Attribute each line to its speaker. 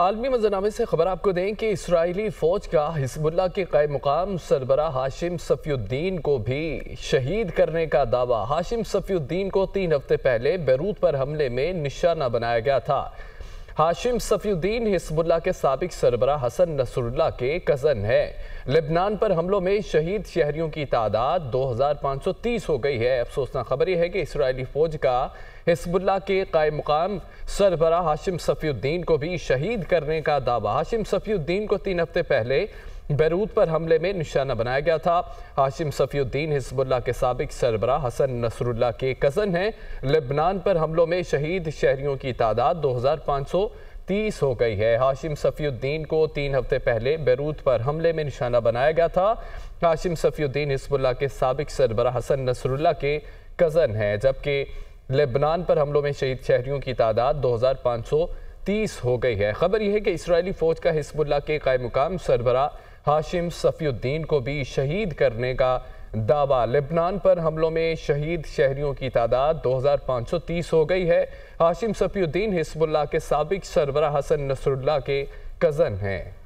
Speaker 1: आलमी मंजरनामे से खबर आपको दें कि इसराइली फौज का हिजबुल्ला के कायम मुकाम सरबरा हाशिम सफ़ीुद्दीन को भी शहीद करने का दावा हाशिम सफ़ीुद्दीन को तीन हफ्ते पहले बैरूत पर हमले में निशाना बनाया गया था हाशिम सफीउद्दीन हिस्बुल्ला के सबक सरबरा हसन नसरुल्ला के कज़न है लेबनान पर हमलों में शहीद शहरियों की तादाद 2530 हो गई है अफसोसनाक खबर यह है कि इसराइली फ़ौज का हिस्बुल्ला के कायम मुकाम सरबरा हाशिम सफीउद्दीन को भी शहीद करने का दावा हाशिम सफीउद्दीन को तीन हफ्ते पहले बैरूत पर हमले में निशाना बनाया गया था हाशिम सफ़ीुद्दीन हिजबुल्ला के सबक सरबरा हसन नसरुल्ला के कज़न हैं लेबनान पर हमलों में शहीद शहरीों की तादाद दो हज़ार पाँच सौ तीस हो गई है हाशिम सफ़ीुद्दीन को तीन हफ्ते पहले बैरूत पर हमले में निशाना बनाया गया था हाशिम सफ़ीुद्दीन हिजबुल्ला के सबक सरबरा हसन नसरुल्ला के कज़न हैं जबकि लेबनान पर हमलों में शहीद शहरीों की तादाद दो हज़ार पाँच सौ तीस हो गई है खबर यह है कि इसराइली फ़ौज का हिजबुल्ला के कायम मुकाम सरबरा हाशिम सफ़ीुद्दीन को भी शहीद करने का दावा लेबनान पर हमलों में शहीद शहरियों की तादाद 2530 हो गई है हाशिम सफ़ीुद्दीन हिस्बुल्ला के सबक सरबरा हसन नसरुल्ला के कज़न हैं